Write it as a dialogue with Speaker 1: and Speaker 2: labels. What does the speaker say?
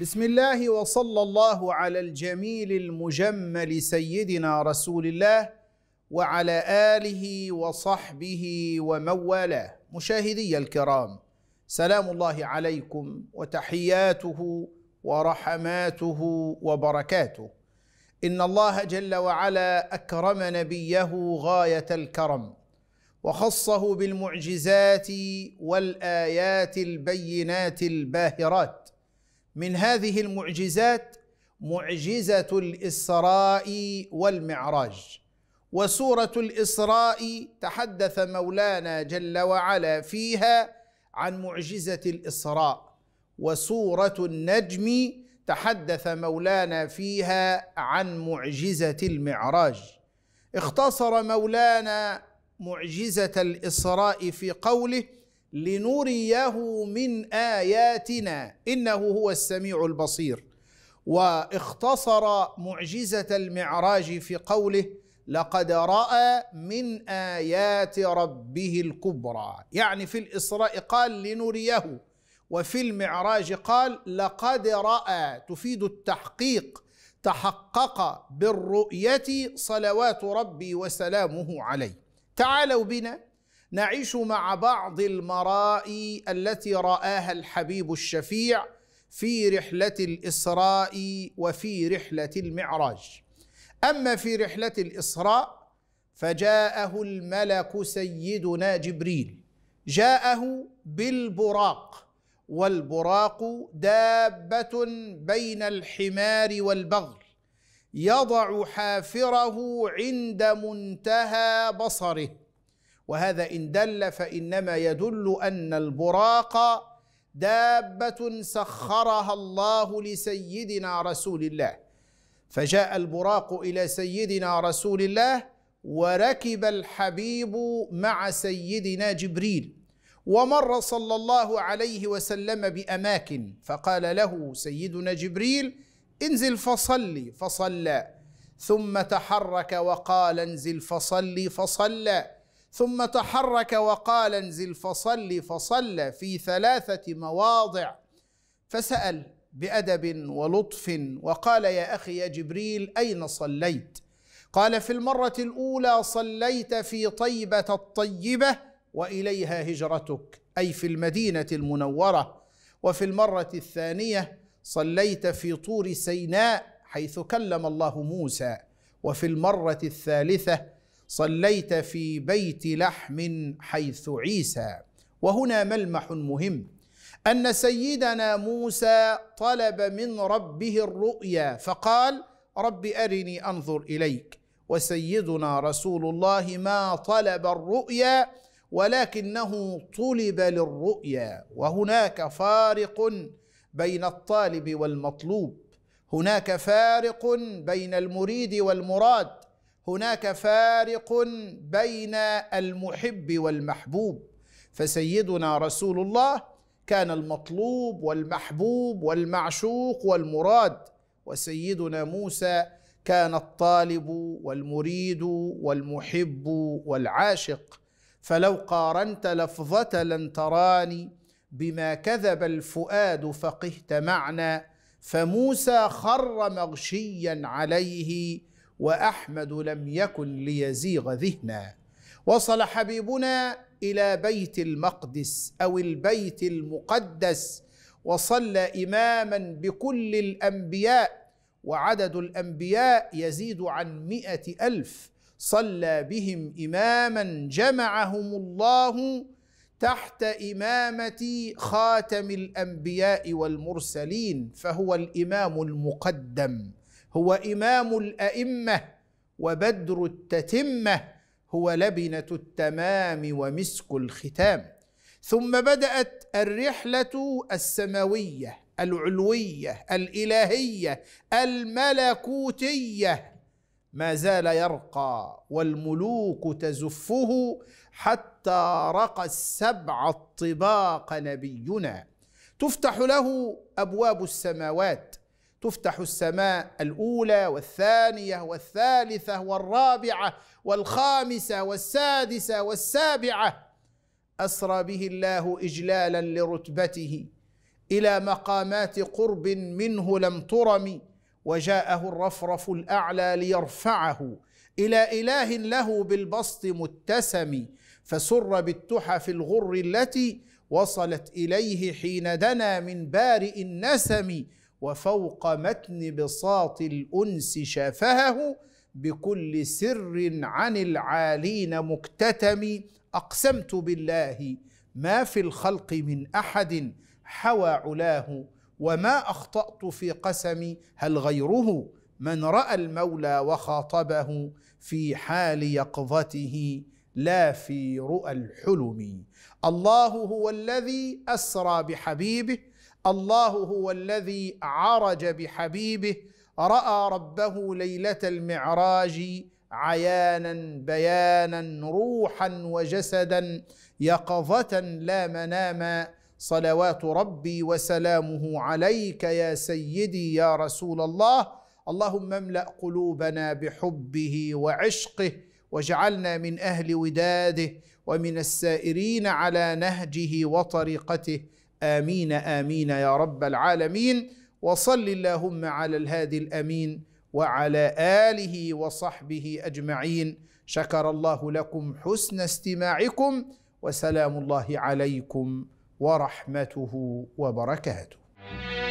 Speaker 1: بسم الله وصلى الله على الجميل المجمل سيدنا رسول الله وعلى اله وصحبه ومن والاه مشاهدي الكرام سلام الله عليكم وتحياته ورحماته وبركاته ان الله جل وعلا اكرم نبيه غايه الكرم وخصه بالمعجزات والايات البينات الباهرات من هذه المعجزات معجزه الاسراء والمعراج وسوره الاسراء تحدث مولانا جل وعلا فيها عن معجزه الاسراء وسوره النجم تحدث مولانا فيها عن معجزه المعراج اختصر مولانا معجزه الاسراء في قوله لنريه من اياتنا انه هو السميع البصير واختصر معجزه المعراج في قوله لقد راى من ايات ربه الكبرى يعني في الاسراء قال لنريه وفي المعراج قال لقد راى تفيد التحقيق تحقق بالرؤيه صلوات ربي وسلامه عليه تعالوا بنا نعيش مع بعض المرائي التي راها الحبيب الشفيع في رحله الاسراء وفي رحله المعراج اما في رحله الاسراء فجاءه الملك سيدنا جبريل جاءه بالبراق والبراق دابه بين الحمار والبغل يضع حافره عند منتهى بصره وهذا ان دل فانما يدل ان البراق دابه سخرها الله لسيدنا رسول الله فجاء البراق الى سيدنا رسول الله وركب الحبيب مع سيدنا جبريل ومر صلى الله عليه وسلم باماكن فقال له سيدنا جبريل انزل فصلي فصلى ثم تحرك وقال انزل فصلي فصلى ثم تحرك وقال انزل فصل فصلى في ثلاثه مواضع فسال بادب ولطف وقال يا اخي يا جبريل اين صليت قال في المره الاولى صليت في طيبه الطيبه واليها هجرتك اي في المدينه المنوره وفي المره الثانيه صليت في طور سيناء حيث كلم الله موسى وفي المره الثالثه صليت في بيت لحم حيث عيسى وهنا ملمح مهم ان سيدنا موسى طلب من ربه الرؤيا فقال رب ارني انظر اليك وسيدنا رسول الله ما طلب الرؤيا ولكنه طلب للرؤيا وهناك فارق بين الطالب والمطلوب هناك فارق بين المريد والمراد هناك فارق بين المحب والمحبوب فسيدنا رسول الله كان المطلوب والمحبوب والمعشوق والمراد وسيدنا موسى كان الطالب والمريد والمحب والعاشق فلو قارنت لفظه لن تراني بما كذب الفؤاد فقهت معنى فموسى خر مغشيا عليه واحمد لم يكن ليزيغ ذهنا وصل حبيبنا الى بيت المقدس او البيت المقدس وصلى اماما بكل الانبياء وعدد الانبياء يزيد عن مئه الف صلى بهم اماما جمعهم الله تحت امامه خاتم الانبياء والمرسلين فهو الامام المقدم هو إمام الأئمة وبدر التتمة هو لبنة التمام ومسك الختام ثم بدأت الرحلة السماوية العلوية الإلهية الملكوتية ما زال يرقى والملوك تزفه حتى رقى السبع الطباق نبينا تفتح له ابواب السماوات تفتح السماء الاولى والثانيه والثالثه والرابعه والخامسه والسادسه والسابعه اسرى به الله اجلالا لرتبته الى مقامات قرب منه لم ترم وجاءه الرفرف الاعلى ليرفعه الى اله له بالبسط متسم فسر بالتحف الغر التي وصلت اليه حين دنا من بارئ النسم وفوق متن بساط الأنس شافهه بكل سر عن العالين مكتتم أقسمت بالله ما في الخلق من أحد حوى علاه وما أخطأت في قسمي هل غيره من رأى المولى وخاطبه في حال يقظته لا في رؤى الحلم الله هو الذي أسرى بحبيبه الله هو الذي عرج بحبيبه راى ربه ليله المعراج عيانا بيانا روحا وجسدا يقظه لا مناما صلوات ربي وسلامه عليك يا سيدي يا رسول الله اللهم املا قلوبنا بحبه وعشقه واجعلنا من اهل وداده ومن السائرين على نهجه وطريقته امين امين يا رب العالمين وصل اللهم على الهادي الامين وعلى اله وصحبه اجمعين شكر الله لكم حسن استماعكم وسلام الله عليكم ورحمته وبركاته